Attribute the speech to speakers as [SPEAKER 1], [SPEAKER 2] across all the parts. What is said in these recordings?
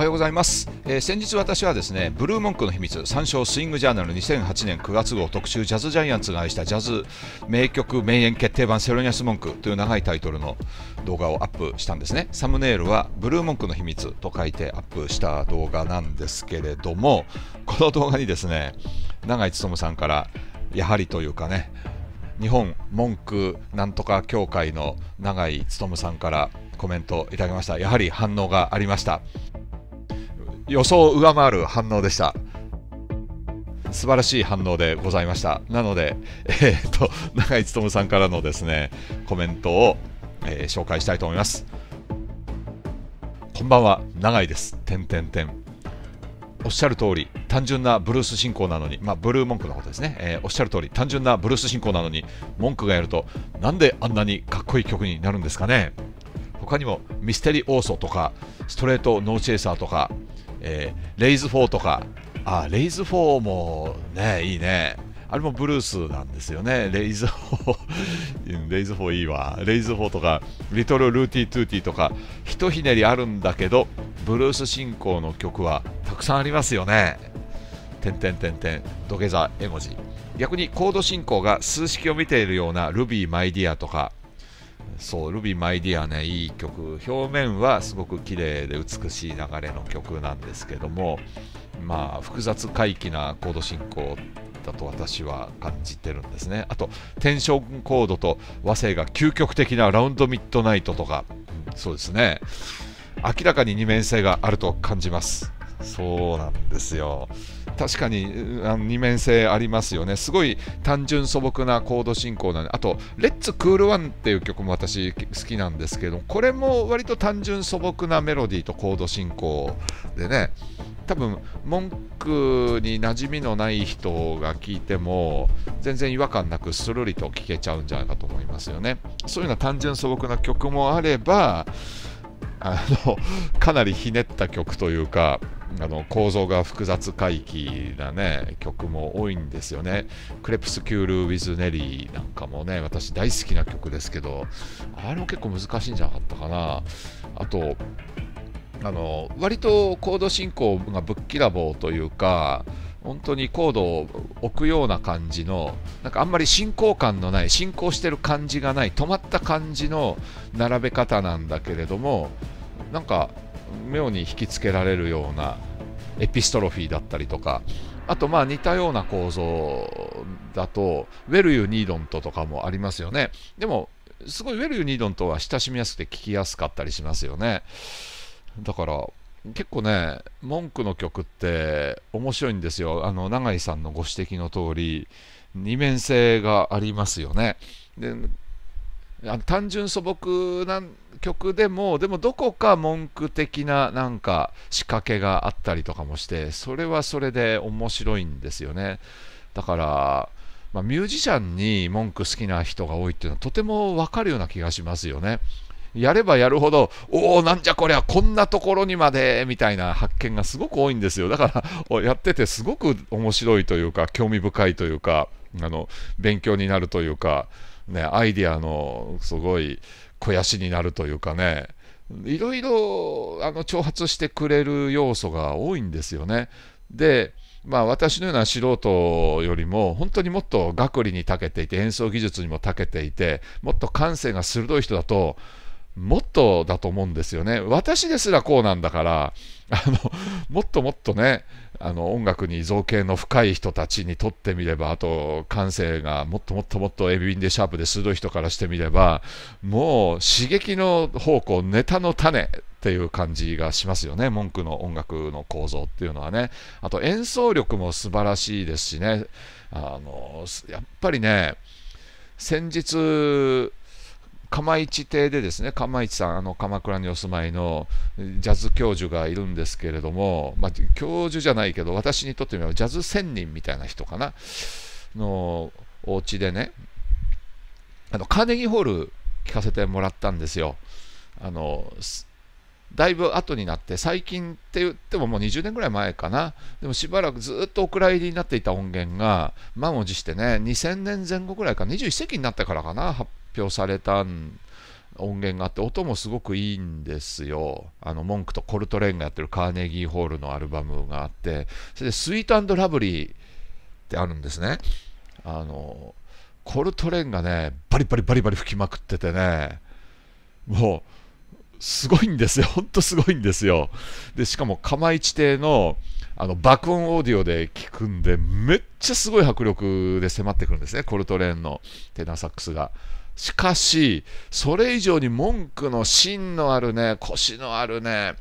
[SPEAKER 1] はようございます、えー、先日私はですねブルーモンクの秘密参照スイングジャーナル2008年9月号特集ジャズジャイアンツが愛したジャズ名曲名演決定版セロニアスモンクという長いタイトルの動画をアップしたんですねサムネイルはブルーモンクの秘密と書いてアップした動画なんですけれどもこの動画にですね永井勉さんからやはりというかね日本文句なんとか協会の永井勉さんからコメントいただきましたやはり反応がありました予想を上回る反応でした。素晴らしい反応でございました。なので、えー、っと、永井勉さんからのですね、コメントを、えー、紹介したいと思います。こんばんは、永井です。てんてんてん。おっしゃる通り、単純なブルース進行なのに、まあ、ブルー文句のことですね、えー、おっしゃる通り、単純なブルース進行なのに、文句がやると、なんであんなにかっこいい曲になるんですかね。他にもミステリオーソとかストレートノーチェイサーとかえー、レイズ4とか、あレイズ4もね、いいね。あれもブルースなんですよね。レイズ4レイズ4いいわ。レイズ4とか、リトルルーティートゥーティーとか、ひとひねりあるんだけど、ブルース進行の曲はたくさんありますよね。てんてんてんてん、土下座絵文字。逆にコード進行が数式を見ているような Ruby My Dear とか、そう、ルビーマイディアね、いい曲、表面はすごく綺麗で美しい流れの曲なんですけども、まあ、複雑回帰なコード進行だと私は感じてるんですね。あと、テンションコードと和声が究極的なラウンドミッドナイトとか、そうですね、明らかに二面性があると感じます。そうなんですよ。確かにあの二面性ありますよねすごい単純素朴なコード進行なのあと「レッツクールワンっていう曲も私好きなんですけどこれも割と単純素朴なメロディーとコード進行でね多分文句に馴染みのない人が聞いても全然違和感なくスルリと聴けちゃうんじゃないかと思いますよねそういうのは単純素朴な曲もあればあのかなりひねった曲というかあの構造が複雑回帰なね曲も多いんですよね。クレプスキュール・ウィズ・ネリーなんかもね私大好きな曲ですけどあれも結構難しいんじゃなかったかな。あとあの割とコード進行がぶっきらぼうというか本当にコードを置くような感じのなんかあんまり進行感のない進行してる感じがない止まった感じの並べ方なんだけれどもなんか妙に引きつけられるようなエピストロフィーだったりとかあとまあ似たような構造だとウェルユ・ニードントとかもありますよねでもすごいウェルユ・ニードントは親しみやすくて聞きやすかったりしますよねだから結構ね文句の曲って面白いんですよあの永井さんのご指摘の通り二面性がありますよねで単純素朴な曲でもでもどこか文句的ななんか仕掛けがあったりとかもしてそれはそれで面白いんですよねだから、まあ、ミュージシャンに文句好きな人が多いっていうのはとてもわかるような気がしますよね。やればやるほど、おお、なんじゃこりゃ、こんなところにまで、みたいな発見がすごく多いんですよ。だから、やっててすごく面白いというか、興味深いというか、あの、勉強になるというか、ね、アイディアのすごい肥やしになるというかね、いろいろ、あの、挑発してくれる要素が多いんですよね。で、まあ、私のような素人よりも本当にもっと学理に長けていて演奏技術にも長けていてもっと感性が鋭い人だともっとだと思うんですよね。私ですらこうなんだから、あのもっともっとね、あの音楽に造形の深い人たちにとってみれば、あと感性がもっともっともっとエビンデシャープで鋭い人からしてみれば、もう刺激の方向、ネタの種っていう感じがしますよね、文句の音楽の構造っていうのはね。あと演奏力も素晴らしいですしね、あのやっぱりね、先日、釜市邸でですね、釜市さん、あの鎌倉にお住まいのジャズ教授がいるんですけれども、まあ、教授じゃないけど、私にとってみればジャズ仙人みたいな人かな、のお家でね、あのカーネギーホール聞かせてもらったんですよ。あのだいぶ後になって最近って言ってももう20年ぐらい前かなでもしばらくずっとお蔵入りになっていた音源が満を持してね2000年前後ぐらいか21世紀になったからかな発表された音源があって音もすごくいいんですよあのモンクとコルトレーンがやってるカーネギーホールのアルバムがあってそれで「スイートラブリー」ってあるんですねあのコルトレーンがねバリバリバリバリ吹きまくっててねもうすごいんですよ ほんとすごいんですよでしかも釜一亭のあの爆音オーディオで聞くんでめっちゃすごい迫力で迫ってくるんですねコルトレーンのテナーサックスが。しかし、それ以上に文句の芯のあるね、腰のあるね、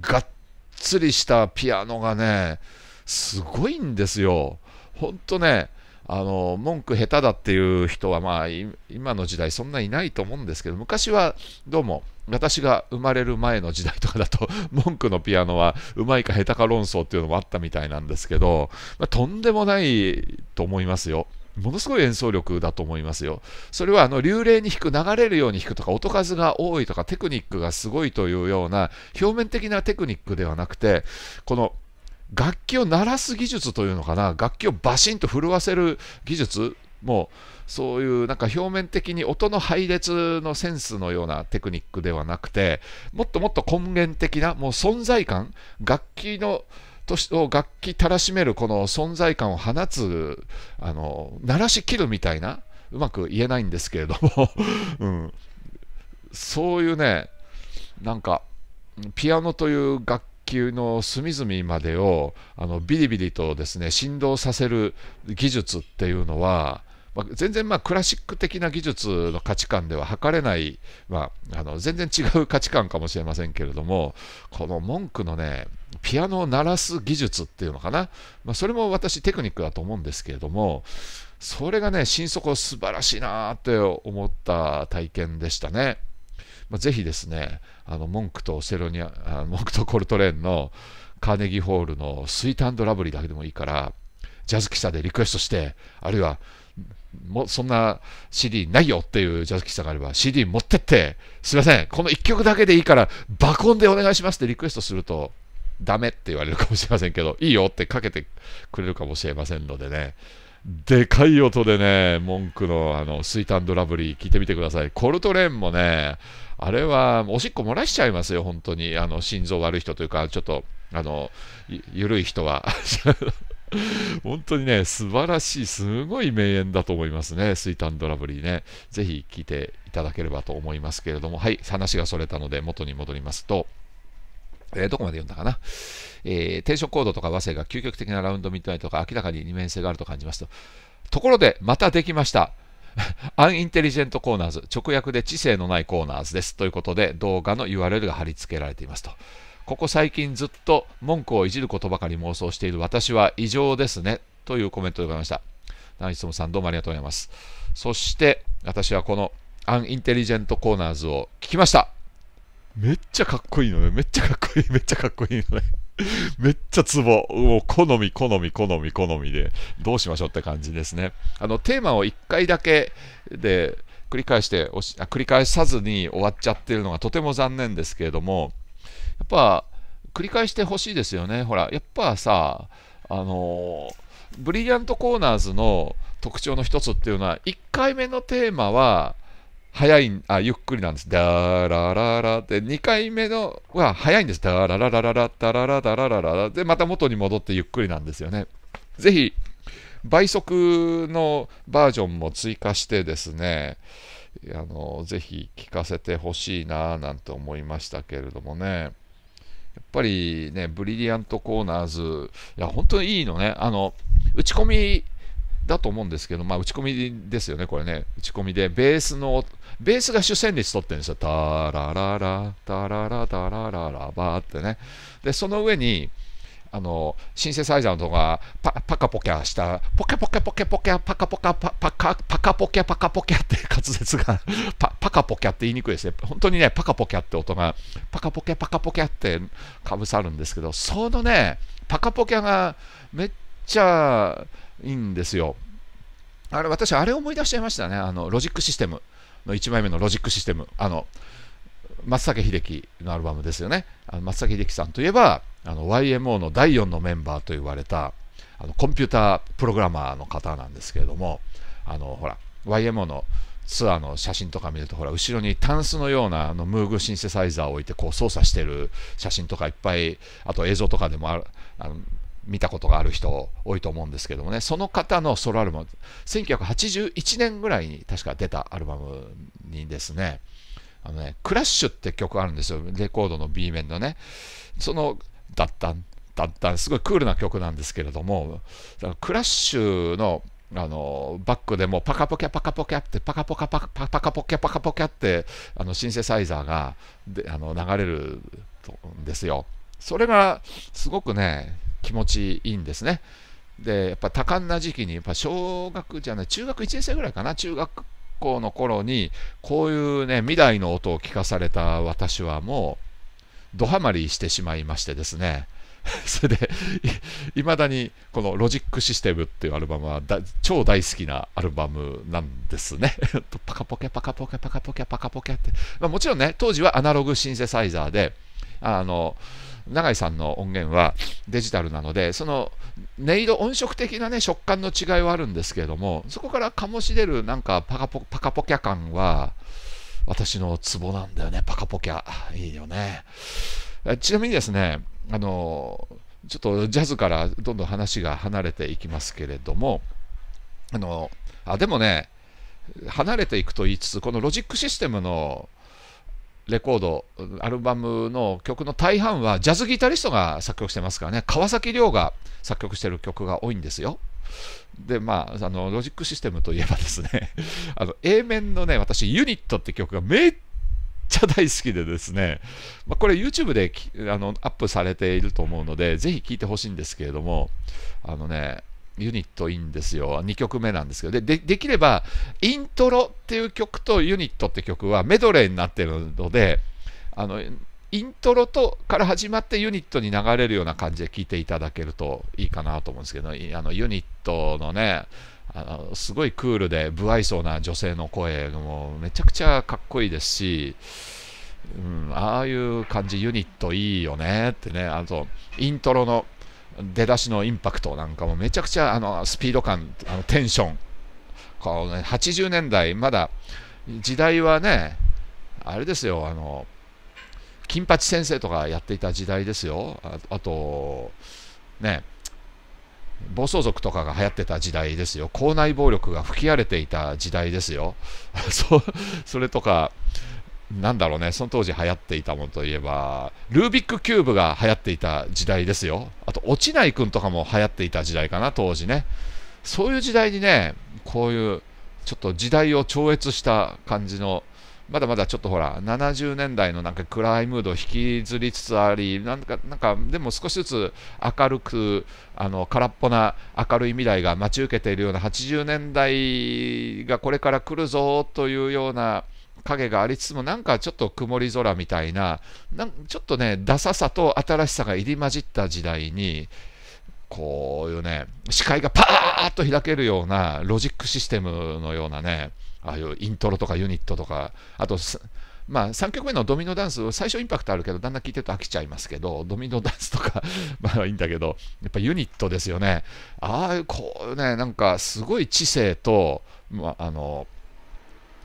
[SPEAKER 1] がっつりしたピアノがね、すごいんですよ。ほんとね、あの文句下手だっていう人は、まあ、今の時代そんないないと思うんですけど昔はどうも私が生まれる前の時代とかだと 文句のピアノはうまいか下手か論争っていうのもあったみたいなんですけど、まあ、とんでもないと思いますよ。ものすごい演奏力だと思いますよ。それはあの流麗に弾く、流れるように弾くとか、音数が多いとか、テクニックがすごいというような、表面的なテクニックではなくて、この楽器を鳴らす技術というのかな、楽器をバシンと震わせる技術もうそういうなんか表面的に音の配列のセンスのようなテクニックではなくてもっともっと根源的なもう存在感楽器のとしを楽器たらしめるこの存在感を放つあの鳴らしきるみたいなうまく言えないんですけれども うん、そういうねなんかピアノという楽器の隅々までをあのビリビリとですね振動させる技術っていうのは、まあ、全然まあクラシック的な技術の価値観では測れない、まあ、あの全然違う価値観かもしれませんけれどもこの文句のねピアノを鳴らす技術っていうのかな、まあ、それも私テクニックだと思うんですけれどもそれがね心底素晴らしいなって思った体験でしたね、まあ、ぜひですねあのモンクとセロニアモンクとコルトレーンのカーネギーホールのスイートラブリーだけでもいいからジャズ喫茶でリクエストしてあるいはもそんな CD ないよっていうジャズ喫茶があれば CD 持ってってすいませんこの1曲だけでいいから爆音でお願いしますってリクエストするとダメって言われるかもしれませんけど、いいよってかけてくれるかもしれませんのでね、でかい音でね、文句のあのスインドラブリー聞いてみてください。コルトレーンもね、あれはおしっこ漏らしちゃいますよ、本当に。あの心臓悪い人というか、ちょっとあの緩い人は。本当にね、素晴らしい、すごい名演だと思いますね、スインドラブリーね。ぜひ聞いていただければと思いますけれども、はい、話がそれたので元に戻りますと、えー、どこまで読んだかな、えー、テンションコードとか和声が究極的なラウンドミッドナイトが明らかに二面性があると感じますと。ところで、またできました。アンインテリジェントコーナーズ、直訳で知性のないコーナーズです。ということで、動画の URL が貼り付けられていますと。ここ最近ずっと文句をいじることばかり妄想している私は異常ですね。というコメントでございました。ナイスモさん、どうもありがとうございます。そして、私はこのアンインテリジェントコーナーズを聞きました。めっちゃかっこいいのね。めっちゃかっこいい。めっちゃかっこいいのね。めっちゃツボ。もう好み、好み、好み、好みで、どうしましょうって感じですね。あの、テーマを1回だけで繰り返しておしあ、繰り返さずに終わっちゃってるのがとても残念ですけれども、やっぱ、繰り返してほしいですよね。ほら、やっぱさ、あのブリリアントコーナーズの特徴の一つっていうのは、1回目のテーマは、早い、あ、ゆっくりなんです。ダラララって、2回目のは早いんです。ダラララララ、ダララララララで、また元に戻ってゆっくりなんですよね。ぜひ、倍速のバージョンも追加してですね、あのぜひ聞かせてほしいななんて思いましたけれどもね。やっぱりね、ブリリアントコーナーズ、いや、本当にいいのね。あの、打ち込みだと思うんですけど、まあ、打ち込みですよね、これね。打ち込みで、ベースの、ベースが主旋律取ってるんですよ。タラララ、タララタラララバーってね。で、その上に、あの、シンセサイザーのとがパ、パカポキャした、ポケポケポケポケパカポカパ、パカ、パカポキャパカポキャって滑舌が パ、パカポキャって言いにくいですね。本当にね、パカポキャって音が、パカポキャパカポキャってかぶさるんですけど、そのね、パカポキャがめっちゃ、いいんですよ。あれ私、あれ思い出しちゃいましたね、あのロジックシステムの1枚目のロジックシステム、あの松崎秀樹のアルバムですよね、あの松崎秀樹さんといえばあの YMO の第4のメンバーと言われたあのコンピュータープログラマーの方なんですけれども、あのほら YMO のツアーの写真とか見るとほら後ろにタンスのようなあのムーグシンセサイザーを置いてこう操作してる写真とかいっぱいあと映像とかでもあるあの見たことがある人多いと思うんですけどもねその方のソロアルバム1981年ぐらいに確か出たアルバムにですねあのね「クラッシュ」って曲あるんですよレコードの B 面のねその「だったんだったん」すごいクールな曲なんですけれどもだからクラッシュの「あのバックでもパカポキャパカポキャってパカポカパカパカポキャパカポキャってあのシンセサイザーがであの流れるんですよ。それがすごくね気持ちいいんですね。でやっぱ多感な時期にやっぱ小学じゃない中学1年生ぐらいかな中学校の頃にこういうね未来の音を聞かされた私はもうどハマりしてしまいましてですね それでいまだにこの「ロジックシステム」っていうアルバムは超大好きなアルバムなんですね パカポケパカポケパカポケパカポケって、まあ、もちろんね当時はアナログシンセサイザーであの永井さんの音源はデジタルなのでその音色音色的なね食感の違いはあるんですけれどもそこから醸し出るなんかパカポパカポキャ感は私のツボなんだよねパカポキャいいよねちなみにですねあのちょっとジャズからどんどん話が離れていきますけれどもあのあでもね離れていくと言いつつこのロジックシステムのレコード、アルバムの曲の大半はジャズギタリストが作曲してますからね、川崎亮が作曲してる曲が多いんですよ。で、まあ、あのロジックシステムといえばですね、あの A 面のね、私、ユニットって曲がめっちゃ大好きでですね、まあ、これ YouTube であのアップされていると思うので、ぜひ聴いてほしいんですけれども、あのね、ユニットいいんですよ。2曲目なんですけど、で、できれば、イントロっていう曲とユニットって曲はメドレーになってるので、あの、イントロとから始まってユニットに流れるような感じで聴いていただけるといいかなと思うんですけど、あのユニットのね、あのすごいクールで不愛想な女性の声もめちゃくちゃかっこいいですし、うん、ああいう感じユニットいいよねってねあとイントロの出だしのインパクトなんかもめちゃくちゃあのスピード感、あのテンション、こうね、80年代、まだ時代はね、あれですよ、あの金八先生とかやっていた時代ですよ、ああと、ね、暴走族とかが流行ってた時代ですよ、校内暴力が吹き荒れていた時代ですよ、そそれとか、なんだろうね、その当時流行っていたものといえば、ルービックキューブが流行っていた時代ですよ。あと、落ちないくんとかも流行っていた時代かな、当時ね。そういう時代にね、こういう、ちょっと時代を超越した感じの、まだまだちょっとほら、70年代のなんか暗いムードを引きずりつつあり、なんか、なんか、でも少しずつ明るく、あの、空っぽな明るい未来が待ち受けているような80年代がこれから来るぞというような、影がありつつも、なんかちょっと曇り空みたいな、なんちょっとね、ダサさと新しさが入り混じった時代に、こういうね、視界がパーッと開けるようなロジックシステムのようなね、ああいうイントロとかユニットとか、あと、まあ、3曲目のドミノダンス、最初インパクトあるけど、だんだん聴いてると飽きちゃいますけど、ドミノダンスとか まあいいんだけど、やっぱユニットですよね。ああ、こうね、なんかすごい知性と、まあ、あの、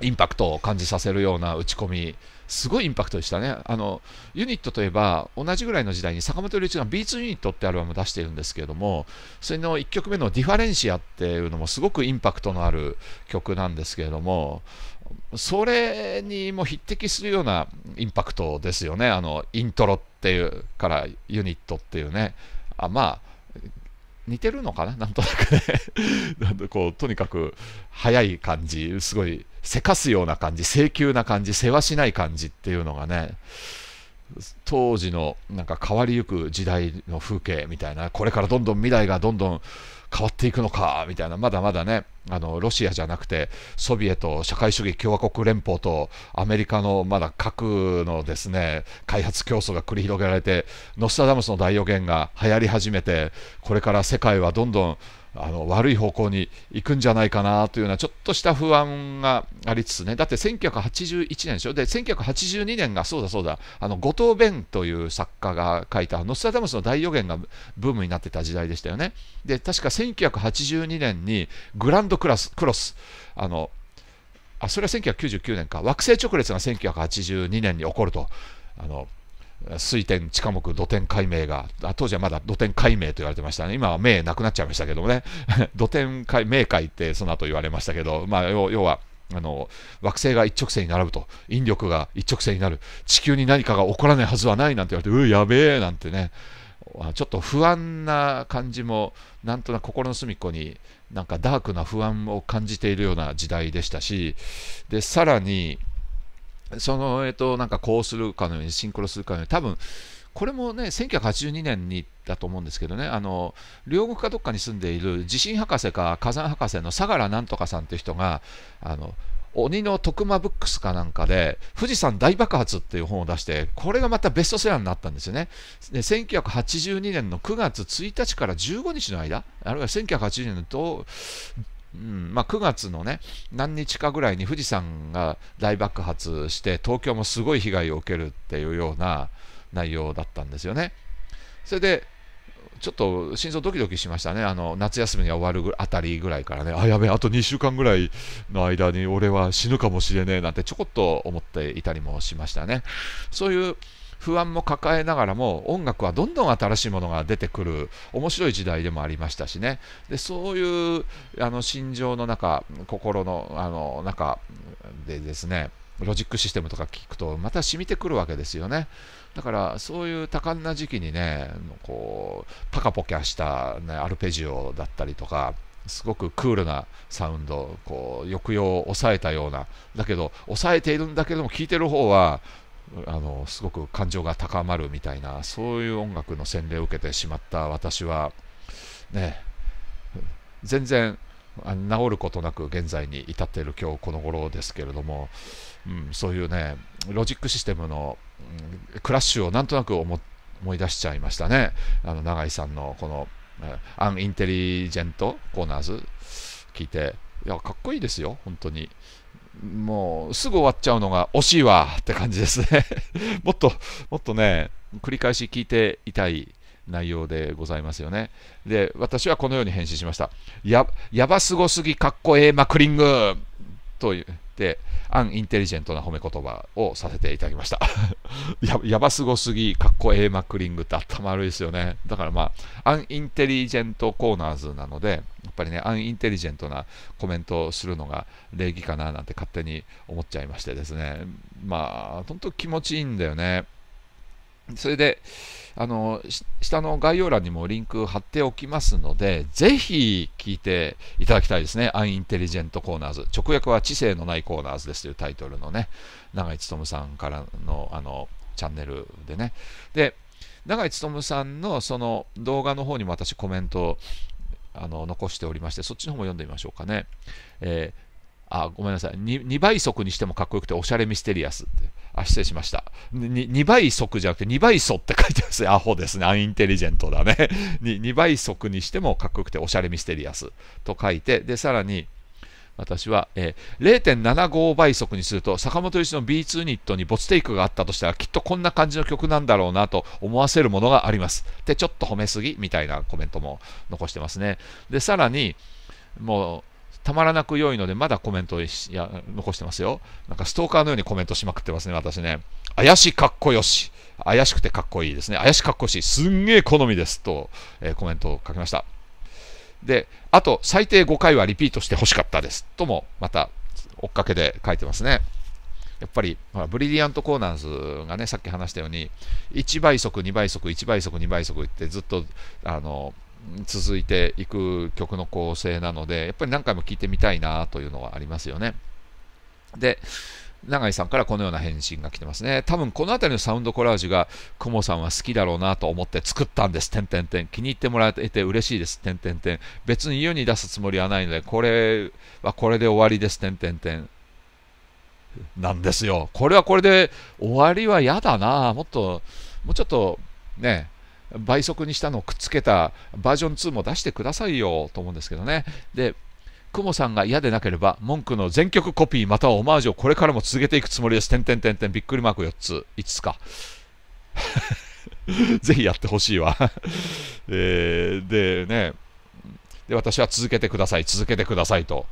[SPEAKER 1] インパクトを感じさせるような打ち込み、すごいインパクトでしたね。あのユニットといえば、同じぐらいの時代に坂本龍一が B2 ユニットってアルバムを出しているんですけれども、それの1曲目の「ディファレンシア」っていうのもすごくインパクトのある曲なんですけれども、それにも匹敵するようなインパクトですよね、あのイントロっていうからユニットっていうね。あまあ似てるのかななんとなくね なんこうとにかく速い感じすごいせかすような感じ、請求な感じ、せわしない感じっていうのがね、当時のなんか変わりゆく時代の風景みたいな、これからどんどん未来がどんどん変わっていくのかみたいな、まだまだね、あのロシアじゃなくて、ソビエト、社会主義共和国連邦とアメリカのまだ核のですね開発競争が繰り広げられて、ノスタダムスの大予言が流行り始めて、これから世界はどんどんあの悪い方向に行くんじゃないかなというようなちょっとした不安がありつつね、だって1981年でしょ、で1982年がそうだそうだ、あの後藤弁という作家が書いた、ノスタダムスの大予言がブームになってた時代でしたよね。で、確か1982年にグランドクラスクロス、あのあそれは1999年か、惑星直列が1982年に起こると。あの水天、地下目土天解明が、当時はまだ土天解明と言われてましたね、今は明なくなっちゃいましたけどもね、土天解明解ってその後言われましたけど、まあ、要はあの惑星が一直線に並ぶと、引力が一直線になる、地球に何かが起こらないはずはないなんて言われて、うやべえなんてね、ちょっと不安な感じも、なんとなく心の隅っこに、なんかダークな不安を感じているような時代でしたし、でさらに、その、えっと、なんかこうするかのようにシンクロするかのように多分これもね1982年にだと思うんですけどねあの両国かどっかに住んでいる地震博士か火山博士の相良なんとかさんという人があの鬼の徳間ブックスかなんかで富士山大爆発っていう本を出してこれがまたベストセラーになったんですよね1982年の9月1日から15日の間あるいは1982年のうんまあ、9月のね何日かぐらいに富士山が大爆発して東京もすごい被害を受けるっていうような内容だったんですよね。それでちょっと心臓ドキドキしましたね、あの夏休みが終わるあたりぐらいからね、あ、やべえ、あと2週間ぐらいの間に俺は死ぬかもしれねえなんてちょこっと思っていたりもしましたね。そういう不安も抱えながらも音楽はどんどん新しいものが出てくる面白い時代でもありましたしねでそういうあの心情の中心のあの中でですねロジックシステムとか聞くとまた染みてくるわけですよねだからそういう多感な時期にねこうパカポキャした、ね、アルペジオだったりとかすごくクールなサウンドこう抑揚を抑えたようなだけど抑えているんだけども聴いてる方はあのすごく感情が高まるみたいなそういう音楽の洗礼を受けてしまった私はね全然治ることなく現在に至っている今日この頃ですけれども、うん、そういうねロジックシステムの、うん、クラッシュをなんとなく思い出しちゃいましたねあの永井さんのこの、アンインテリジェントコーナーズ聞いていやかっこいいですよ本当にもうすぐ終わっちゃうのが惜しいわって感じですね もっと、もっとね、繰り返し聞いていたい内容でございますよね。で、私はこのように返信しました。や、やばすごすぎ、かっこええマクリングと言って、アンインテリジェントな褒め言葉をさせていただきました や。やばすごすぎ、かっこええマックリングって頭悪いですよね。だからまあ、アンインテリジェントコーナーズなので、やっぱりね、アンインテリジェントなコメントをするのが礼儀かななんて勝手に思っちゃいましてですね。まあ、本当気持ちいいんだよね。それで、あの下の概要欄にもリンク貼っておきますので、ぜひ聞いていただきたいですね。アンインテリジェントコーナーズ。直訳は知性のないコーナーズですというタイトルのね、長井努さんからのあのチャンネルでね。で、長井努さんのその動画の方にも私コメントをあの残しておりまして、そっちの方も読んでみましょうかね。えー、あ、ごめんなさい2。2倍速にしてもかっこよくておしゃれミステリアスって。あ、失礼しました。2倍速じゃなくて2倍速って書いてますアホですね。アンインテリジェントだね。2 倍速にしてもかっこよくておしゃれミステリアスと書いて、で、さらに、私は、えー、0.75倍速にすると坂本由一の B2 ニットにボツテイクがあったとしたらきっとこんな感じの曲なんだろうなと思わせるものがあります。で、ちょっと褒めすぎみたいなコメントも残してますね。で、さらに、もうたまらなく良いので、まだコメントいや残してますよ。なんかストーカーのようにコメントしまくってますね、私ね。怪しかっこよし。怪しくてかっこいいですね。怪しかっこしい。すんげえ好みです。と、えー、コメントを書きました。で、あと、最低5回はリピートしてほしかったです。とも、また、追っかけで書いてますね。やっぱり、ほらブリリアントコーナーズがね、さっき話したように、1倍速、2倍速、1倍速、2倍速ってずっと、あの、続いていく曲の構成なのでやっぱり何回も聴いてみたいなというのはありますよね。で永井さんからこのような返信が来てますね。多分この辺りのサウンドコラージュが、くもさんは好きだろうなと思って作ったんです。てんてんてん気に入ってもらえて嬉しいです。てんてんてん別に世に出すつもりはないので、これはこれで終わりです。てんてんてんなんですよ。これはこれで終わりは嫌だな。もっと、もうちょっとね、倍速にしたのをくっつけたバージョン2も出してくださいよと思うんですけどね。で、クモさんが嫌でなければ、文句の全曲コピーまたはオマージュをこれからも続けていくつもりです。てんてんてんてん、びっくりマーク4つ、5つか。ぜひやってほしいわ えー、でね、で、私は続けてください、続けてくださいと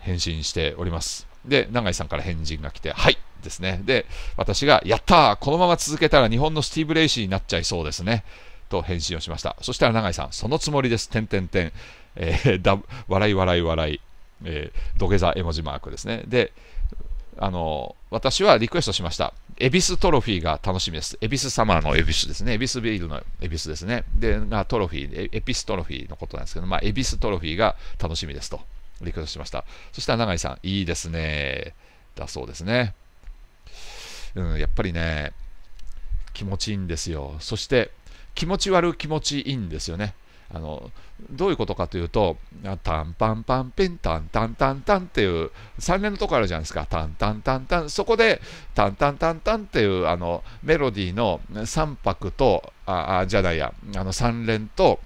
[SPEAKER 1] 返信しております。で、永井さんから返信が来て、はい、ですね。で、私が、やったこのまま続けたら日本のスティーブ・レイシーになっちゃいそうですね。と返信をしました。そしたら永井さん、そのつもりです、点点点、えー、だ笑い笑い笑い、えー、土下座絵文字マークですね。で、あの私はリクエストしました。恵比寿トロフィーが楽しみです。恵比寿サマーの恵比寿ですね。恵比寿ビールの恵比寿ですね。で、がトロフィー、エピストロフィーのことなんですけど、まあ、恵比寿トロフィーが楽しみですとリクエストしました。そしたら永井さん、いいですね。だそうですね。うん、やっぱりね、気持ちいいんですよ。そして、気持ち悪気持ちいいんですよね。あのどういうことかというと、タンパンパンピン、タンタンタンタンっていう3連のとこあるじゃないですか、タンタンタンタン、そこでタンタンタンタンっていうあのメロディーの3拍と、ああじゃないや、あの3連と、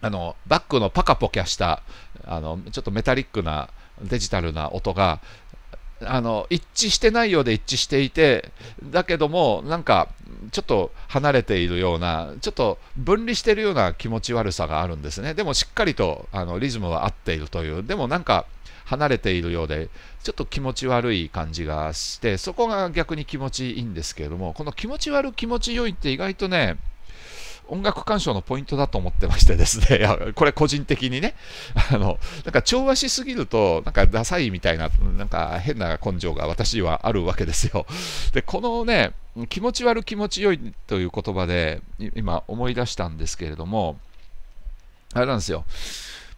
[SPEAKER 1] あのバックのパカポキャしたあのちょっとメタリックなデジタルな音があの一致してないようで一致していてだけどもなんかちょっと離れているようなちょっと分離しているような気持ち悪さがあるんですねでもしっかりとあのリズムは合っているというでもなんか離れているようでちょっと気持ち悪い感じがしてそこが逆に気持ちいいんですけれどもこの気持ち悪気持ち良いって意外とね音楽鑑賞のポイントだと思ってましてですね、いやこれ個人的にね、あの、なんか調和しすぎると、なんかダサいみたいな、なんか変な根性が私はあるわけですよ。で、このね、気持ち悪気持ちよいという言葉で、今思い出したんですけれども、あれなんですよ、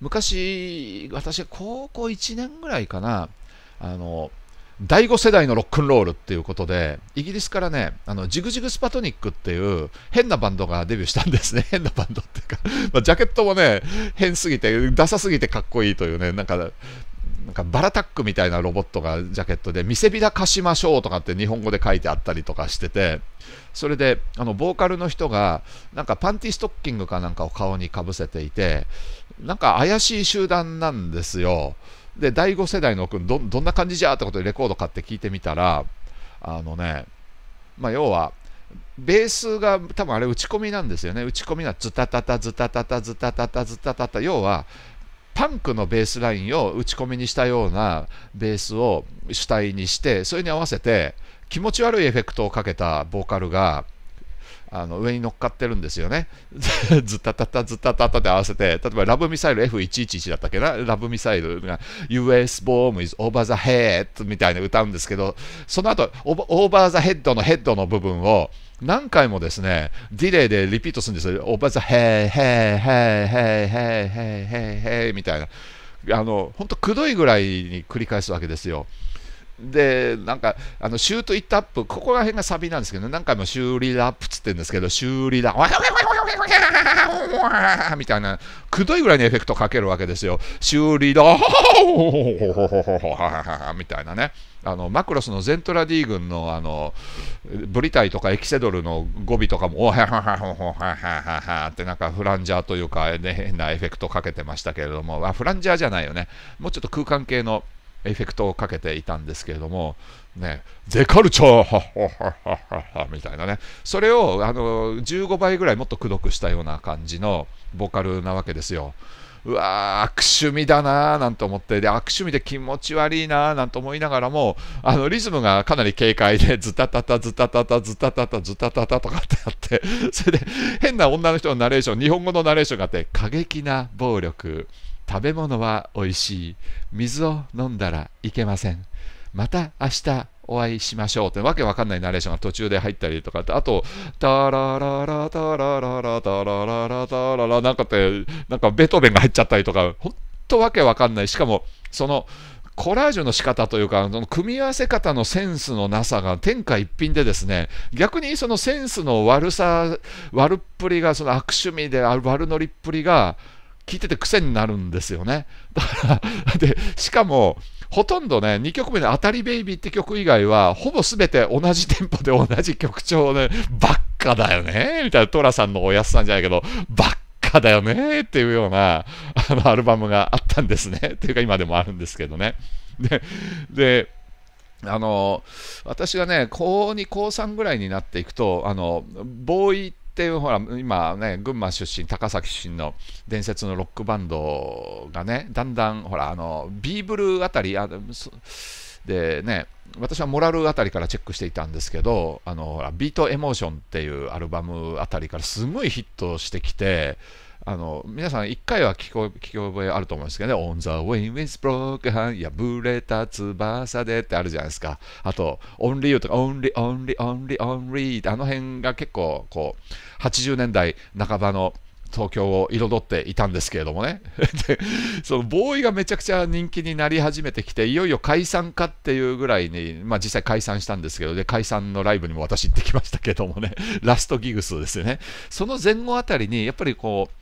[SPEAKER 1] 昔、私、高校1年ぐらいかな、あの、第5世代のロックンロールっていうことで、イギリスからね、あのジグジグスパトニックっていう変なバンドがデビューしたんですね。変なバンドっていうかまあ、ジャケットもね、変すぎて、ダサすぎてかっこいいというね、なんか、なんかバラタックみたいなロボットがジャケットで、見せびら貸しましょうとかって日本語で書いてあったりとかしてて、それで、あの、ボーカルの人が、なんかパンティストッキングかなんかを顔にかぶせていて、なんか怪しい集団なんですよ。で第5世代の奥どどんな感じじゃってことでレコード買って聞いてみたらあのね、まあ、要はベースが多分あれ打ち込みなんですよね打ち込みがズタタタズタタタズタタタズタタタ要はパンクのベースラインを打ち込みにしたようなベースを主体にしてそれに合わせて気持ち悪いエフェクトをかけたボーカルがあの上に乗っかってるんですよね。ずたたたずったたたって合わせて、例えばラブミサイル F111 だったっけな、ラブミサイルが US bomb is over the head みたいに歌うんですけど、その後 over the head のヘッドの部分を何回もですね、ディレイでリピートするんですよ。over the head, hey, オーバーザヘイヘイ h e ヘイヘイヘイヘイヘイみたいな。あの、本当くどいぐらいに繰り返すわけですよ。でなんかあのシュートイットアップここら辺がサビなんですけど、何回も修理ラップっつってるんですけど修理ラップみたいなくどいぐらいのエフェクトかけるわけですよ修理ラップみたいなねあのマクロスのゼントラディ軍のあのブリタイとかエキセドルの語尾とかもおははははははってなんかフランジャーというか、ね、変なエフェクトかけてましたけれどもあフランジャーじゃないよねもうちょっと空間系のエフェクトをかけていたんですけれども、ね、ゼカルチャーみたいなね、それをあの15倍ぐらいもっとくどくしたような感じのボカルなわけですよ。うわ悪趣味だなーなんて思って、で、悪趣味で気持ち悪いなーなんて思いながらも、あの、リズムがかなり軽快で、ズタタタ、ズタタタ、ズタタタ、ズタタタとかってあって、それで、変な女の人のナレーション、日本語のナレーションがあって、過激な暴力。食べ物はおいしい水を飲んだらいけませんまた明日お会いしましょうってわけわかんないナレーションが途中で入ったりとかあと、タラララタラララタラララタララなんかって、なんかベートーベンが入っちゃったりとか、ほんとわけわかんない。しかも、その、コラージュの仕方というか、その組み合わせ方のセンスのなさが天下一品でですね、逆にそのセンスの悪さ、悪っぷりが、その悪趣味で悪乗りっぷりが、聞いてて癖になるんですよね。だからでしかもほとんどね2曲目の「当たりベイビー」って曲以外はほぼ全て同じテンポで同じ曲調で、ね、ばっかだよねみたいな寅さんのおやすさんじゃないけどばっかだよねっていうようなあのアルバムがあったんですね っていうか今でもあるんですけどね。でであの私がね高2高3ぐらいになっていくとあのボーイっていうほら今ね群馬出身高崎出身の伝説のロックバンドがねだんだんほらあのビーブルあたりあそでね私はモラルあたりからチェックしていたんですけど、あのビートエモーションっていうアルバムあたりからすごいヒットしてきて、あの皆さん1回は聞こ聞き覚えあると思うんですけどね、On the Wind with Broken h a n 破れた翼でってあるじゃないですか。あと、Only You とか Only, Only, Only, Only ってあの辺が結構こう80年代半ばの東京を彩っていたんですけれどもね でそのボーイがめちゃくちゃ人気になり始めてきていよいよ解散かっていうぐらいに、まあ、実際解散したんですけどで解散のライブにも私行ってきましたけどもね ラストギグスですよねその前後あたりにやっぱりこう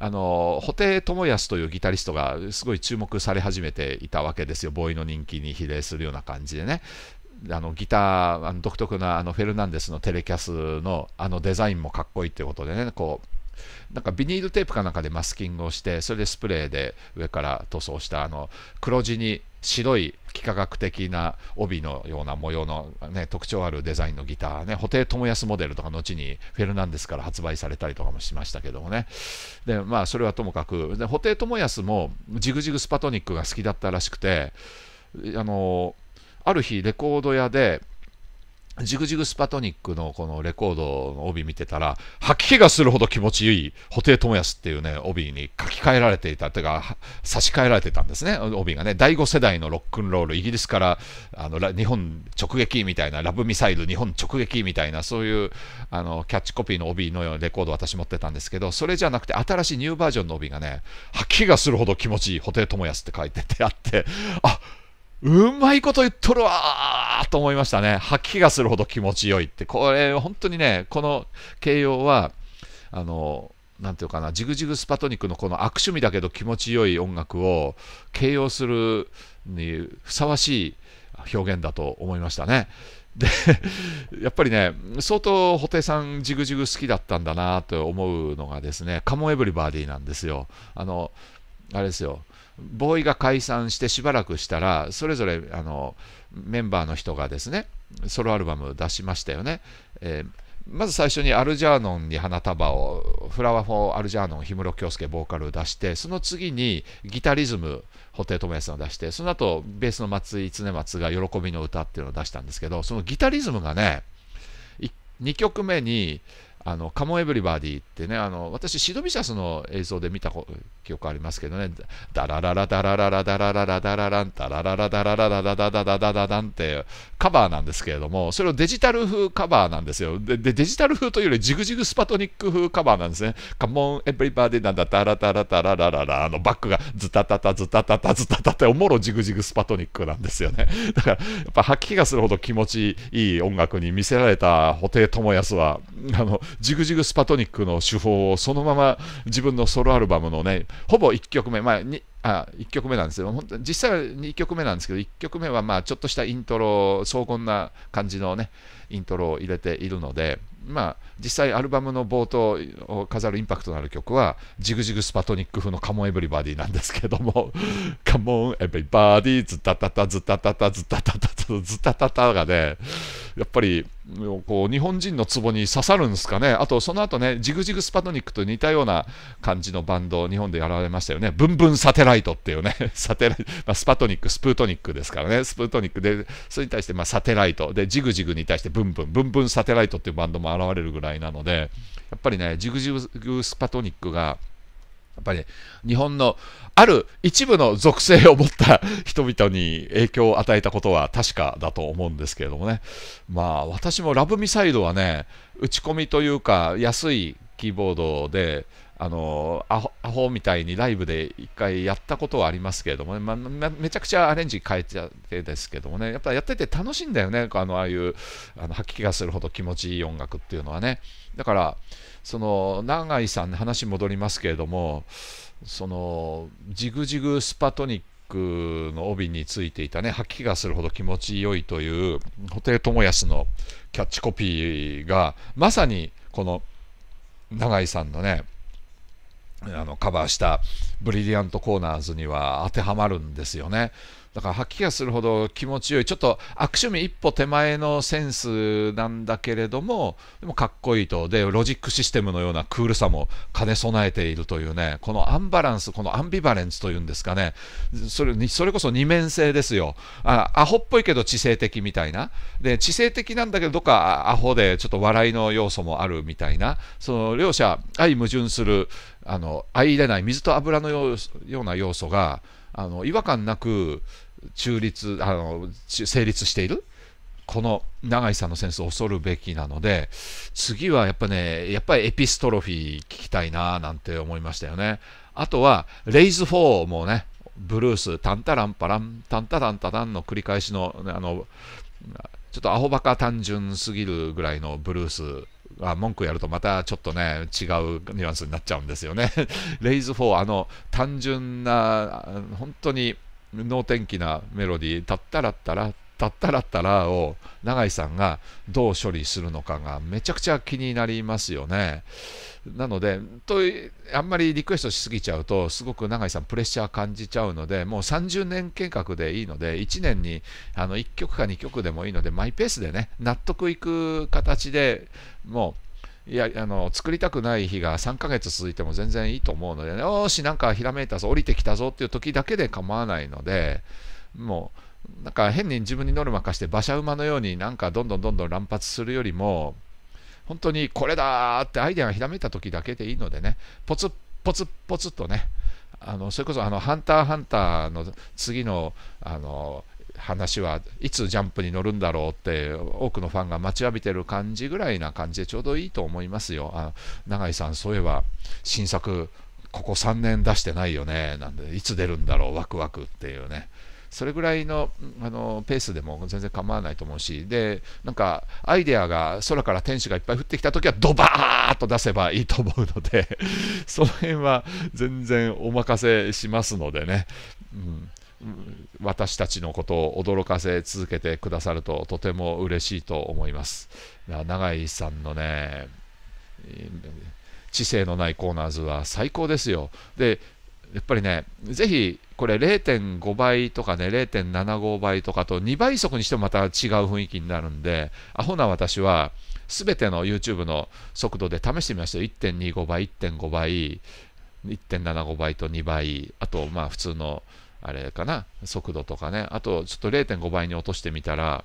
[SPEAKER 1] あの布袋寅泰というギタリストがすごい注目され始めていたわけですよボーイの人気に比例するような感じでねあのギターあの独特なあのフェルナンデスのテレキャスのあのデザインもかっこいいってことでねこうなんかビニールテープかなんかでマスキングをしてそれでスプレーで上から塗装したあの黒地に白い幾何学的な帯のような模様の、ね、特徴あるデザインのギターね布袋寅泰モデルとか後にフェルナンデスから発売されたりとかもしましたけどもねでまあそれはともかくで布袋寅泰もジグジグスパトニックが好きだったらしくてあのある日レコード屋でジグジグスパトニックのこのレコードの帯見てたら、吐き気がするほど気持ちいい、布袋寅泰っていうね、帯に書き換えられていた、てか、差し替えられてたんですね、帯がね。第5世代のロックンロール、イギリスからあの日本直撃みたいな、ラブミサイル日本直撃みたいな、そういうあのキャッチコピーの帯のようなレコード私持ってたんですけど、それじゃなくて新しいニューバージョンの帯がね、吐き気がするほど気持ちいい、布袋寅泰って書いててあって、あうまいこと言っとるわーと思いましたね。吐き気がするほど気持ちよいって。これ、本当にね、この形容は、あの、なんていうかな、ジグジグスパトニックのこの悪趣味だけど気持ちよい音楽を形容するにふさわしい表現だと思いましたね。で、やっぱりね、相当布袋さん、ジグジグ好きだったんだなと思うのがですね、カモエブリバディなんですよ。あの、あれですよ。ボーイが解散してしばらくしたら、それぞれあのメンバーの人がですね、ソロアルバム出しましたよね。えー、まず最初にアルジャーノンに花束を、フラワーフォーアルジャーノン、氷室京介ボーカルを出して、その次にギタリズム、布袋寅泰さんを出して、その後ベースの松井常松が喜びの歌っていうのを出したんですけど、そのギタリズムがね、2曲目に、あのカモエブリバディってね、あの私、シドビシャスの映像で見た記憶ありますけどね、ダラララダラララダラララダララン、ダラララダラララダダダダダダダンってカバーなんですけれども、それをデジタル風カバーなんですよ。で、デジタル風というよりジグジグスパトニック風カバーなんですね。カモンエブリバディなんだ、ダラダラダララララ、あのバックがズタタタズタタタズタタっておもろジグジグスパトニックなんですよね。だから、やっぱ吐き気がするほど気持ちいい音楽に見せられた布袋寅泰は、あの、ジグジグスパトニックの手法をそのまま自分のソロアルバムのね、ほぼ1曲目、まあ、あ1曲目なんですよ。本当実際は2曲目なんですけど、1曲目はまあちょっとしたイントロ、荘厳な感じのね、イントロを入れているので、まあ、実際アルバムの冒頭を飾るインパクトのある曲はジグジグスパトニック風のカモンエブリバディなんですけども カモンエブリバディズタタタズタタタズタタタズタタタがねやっぱりこう日本人のツボに刺さるんですかね、あとその後ね、ジグジグスパトニックと似たような感じのバンド、日本でやられましたよね、ブンブンサテライトっていうね、サテライまあ、スパトニック、スプートニックですからね、スプートニックで、それに対してまあサテライト、でジグジグに対してブンブン、ブンブンサテライトっていうバンドも現れるぐらいなので、やっぱりね、ジグジグスパトニックが、っぱり、日本のある一部の属性を持った人々に影響を与えたことは確かだと思うんですけれどもね、まあ、私もラブミサイルはね、打ち込みというか、安いキーボードで、あのアホアホみたいにライブで一回やったことはありますけれどもね、まあ、めちゃくちゃアレンジ変えちゃってですけどもね、やっぱやってて楽しいんだよね、あのああいうあの吐き気がするほど気持ちいい音楽っていうのはね。だから、その永井さん話戻りますけれども、そのジグジグスパトニックの帯についていたね、吐き気がするほど気持ちよいという布袋寅泰のキャッチコピーが、まさにこの永井さんのね、あのカバーしたブリリアントコーナーズには当てはまるんですよね。だから吐き気がするほど気持ちよいちょっと悪趣味一歩手前のセンスなんだけれどもでもかっこいいとでロジックシステムのようなクールさも兼ね備えているというねこのアンバランスこのアンビバレンスというんですかねそれそれこそ二面性ですよあアホっぽいけど知性的みたいなで知性的なんだけどどっかアホでちょっと笑いの要素もあるみたいなその両者相矛盾する、あの入れない水と油のような要素があの違和感なく中立あの成立しているこの永井さんのセンスを恐るべきなので次はやっぱねやっぱりエピストロフィー聞きたいななんて思いましたよねあとはレイズ4もねブルースタンタランパランタンタタンタタンの繰り返しのあのちょっとアホバカ単純すぎるぐらいのブルースあ文句やるとまたちょっとね違うニュアンスになっちゃうんですよね。レイズ4あの単純な本当に能天気なメロディー「たったらったら」たったらったらを永井さんがどう処理するのかがめちゃくちゃ気になりますよね。なのでとあんまりリクエストしすぎちゃうとすごく永井さんプレッシャー感じちゃうのでもう30年計画でいいので1年にあの1曲か2曲でもいいのでマイペースでね納得いく形でもういやあの作りたくない日が3ヶ月続いても全然いいと思うので、ね、よし、なんかひらめいたぞ、降りてきたぞっていう時だけで構わないので、もうなんか変に自分にノルマ化して馬車馬のようになんかどんどんどんどん乱発するよりも本当にこれだってアイデアがひらめいた時だけでいいのでねポツポツポツとねあのそれこそあの「ハンターハンター」の次のあの話はいつジャンプに乗るんだろうって多くのファンが待ちわびてる感じぐらいな感じでちょうどいいと思いますよ。あ永井さんそういえば新作ここ3年出してないよねなんでいつ出るんだろうワクワクっていうねそれぐらいのあのペースでも全然構わないと思うし、で、なんかアイデアが空から天使がいっぱい降ってきたときは、ドバーッと出せばいいと思うので その辺は全然お任せしますのでね。うん私たちのことを驚かせ続けてくださるととても嬉しいと思います。永井さんのね知性のないコーナーズは最高ですよ。でやっぱりね、ぜひこれ0.5倍とかね、0.75倍とかと2倍速にしてもまた違う雰囲気になるんで、アホな私は、すべての YouTube の速度で試してみました1.25倍、1.5倍、1.75倍と2倍、あとまあ普通のあれかな、速度とかね、あとちょっと0.5倍に落としてみたら、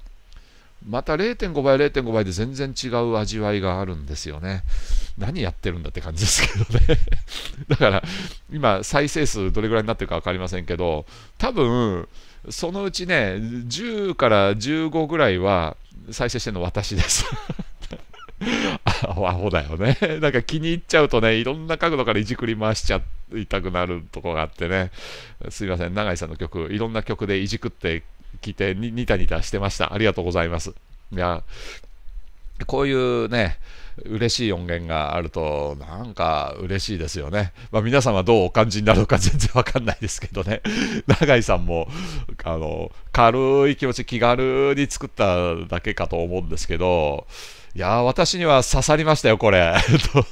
[SPEAKER 1] また0.5倍、0.5倍で全然違う味わいがあるんですよね。何やってるんだって感じですけどね だから、今、再生数どれぐらいになってるか分かりませんけど、多分、そのうちね、10から15ぐらいは再生してるの私です アホだよね。なんか気に入っちゃうとね、いろんな角度からいじくり回しちゃいたくなるとこがあってね、すいません、永井さんの曲、いろんな曲でいじくって聞いてに、にたにしてました。ありがとうございます。いや、こういうね、嬉しい音源があると、なんか嬉しいですよね。まあ、皆さんはどうお感じになるのか全然わかんないですけどね。永井さんも、あの、軽い気持ち、気軽に作っただけかと思うんですけど、いやー、私には刺さりましたよ、これ。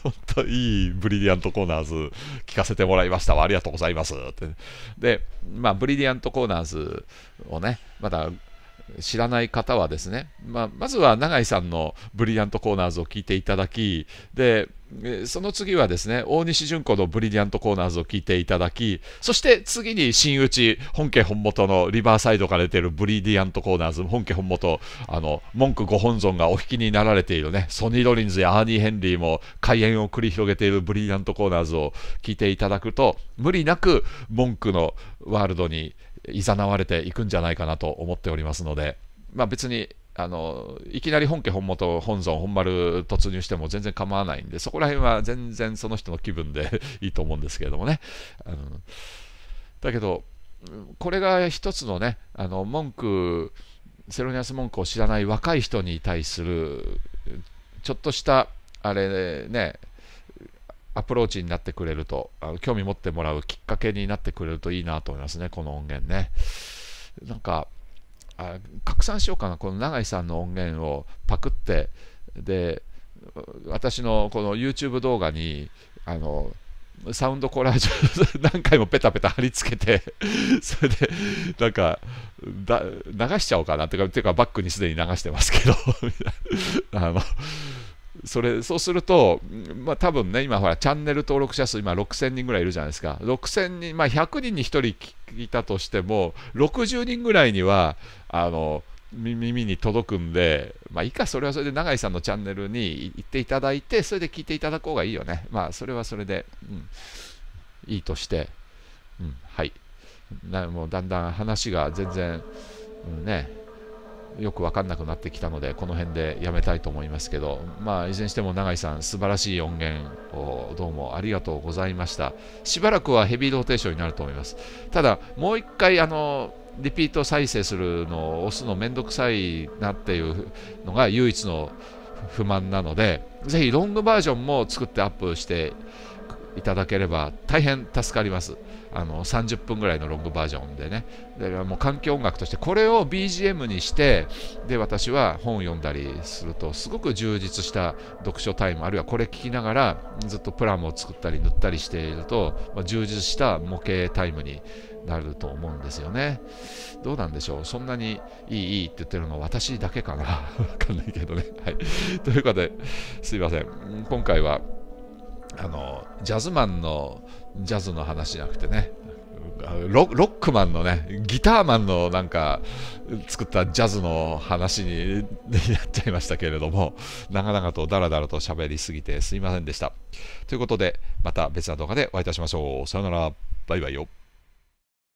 [SPEAKER 1] 本 当いいブリリアントコーナーズ聞かせてもらいましたわ。ありがとうございます。ってで、まあ、ブリリアントコーナーズをね、また知らない方はですね、まあ、まずは永井さんのブリリアントコーナーズを聞いていただき、で、その次はですね、大西純子のブリリアントコーナーズを聞いていただき、そして次に新内、本家本元のリバーサイドから出てるブリリアントコーナーズ、本家本元、あの、文句ご本尊がお引きになられているね、ソニー・ロリンズやアーニー・ヘンリーも開演を繰り広げているブリリアントコーナーズを聞いていただくと、無理なく文句のワールドに誘われていくんじゃないかなと思っておりますので、まあ、別にあのいきなり本家本元本尊本丸突入しても全然構わないんでそこら辺は全然その人の気分で いいと思うんですけれどもね。あのだけどこれが一つのねあの文句セロニアス文句を知らない若い人に対するちょっとしたあれねアプローチになってくれると、あの興味持ってもらうきっかけになってくれるといいなと思いますね、この音源ね。なんか、あ拡散しようかな、この永井さんの音源をパクって、で、私のこの YouTube 動画に、あの、サウンドコラージュ 何回もペタペタ貼り付けて それでなんか流しちゃおうかなっていうかてかバックにすでに流してますけどあのそれそうすると、まあ、多分ね、今ほら、チャンネル登録者数、今6000人ぐらいいるじゃないですか、6000人、まあ、100人に1人聞いたとしても、60人ぐらいには、あの耳に届くんで、まあ、いいか、それはそれで永井さんのチャンネルに行っていただいて、それで聞いていただこうがいいよね、まあ、それはそれで、うん、いいとして、うん、はい、なもうだんだん話が全然、うん、ね、よく分かんなくなってきたのでこの辺でやめたいと思いますけど、まあ、いずれにしても永井さん素晴らしい音源をどうもありがとうございましたしばらくはヘビーローテーションになると思いますただもう1回あのリピート再生するのを押すの面倒くさいなっていうのが唯一の不満なのでぜひロングバージョンも作ってアップしていただければ大変助かりますあの30分ぐらいのロングバージョンでねだからもう環境音楽としてこれを BGM にしてで私は本を読んだりするとすごく充実した読書タイムあるいはこれ聞きながらずっとプラムを作ったり塗ったりしていると、まあ、充実した模型タイムになると思うんですよねどうなんでしょうそんなにいいいいって言ってるの私だけかなわかんないけどね、はい、ということですいません今回はあのジャズマンのジャズの話じゃなくてねロックマンのねギターマンのなんか作ったジャズの話に なっちゃいましたけれども長々とダラダラと喋りすぎてすいませんでしたということでまた別な動画でお会いいたしましょうさよならバイバイよ